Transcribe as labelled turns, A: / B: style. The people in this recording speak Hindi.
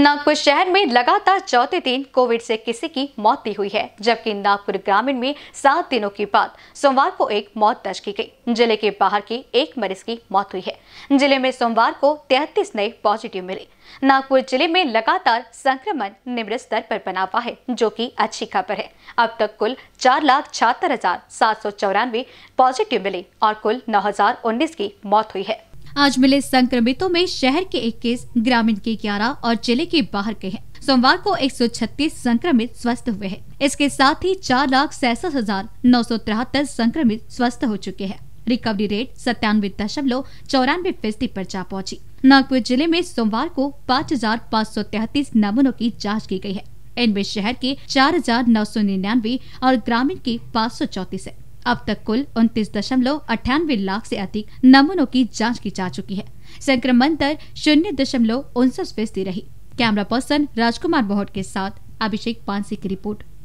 A: नागपुर शहर में लगातार चौथे दिन कोविड से किसी की मौत भी हुई है जबकि नागपुर ग्रामीण में सात दिनों के बाद सोमवार को एक मौत दर्ज की गई जिले के बाहर की एक मरीज की मौत हुई है जिले में सोमवार को तैतीस नए पॉजिटिव मिले नागपुर जिले में लगातार संक्रमण निम्न स्तर पर बना हुआ है जो कि अच्छी खबर है अब तक कुल चार लाख छहत्तर हजार सात सौ चौरानवे पॉजिटिव मिले और कुल नौ हजार उन्नीस की मौत हुई है आज मिले संक्रमितों में शहर के इक्कीस ग्रामीण के ग्यारह और जिले के बाहर के हैं सोमवार को 136 संक्रमित स्वस्थ हुए हैं इसके साथ ही चार लाख सैसठ हजार नौ सौ तिहत्तर संक्रमित स्वस्थ हो चुके हैं रिकवरी रेट सत्तानवे दशमलव चौरानवे फीसदी पर जा पहुंची। नागपुर जिले में सोमवार को पाँच हजार पाँच सौ तैतीस नमूनों की जाँच की गयी है इनमें शहर के चार हजार नौ सौ निन्यानवे और ग्रामीण के पाँच सौ चौतीस है अब तक कुल उनतीस दशमलव अठानवे लाख से अधिक नमूनों की जांच की जा चुकी है संक्रमण दर शून्य दशमलव उनसठ फीसदी रही कैमरा पर्सन राजकुमार बोहट के साथ अभिषेक पांसी की रिपोर्ट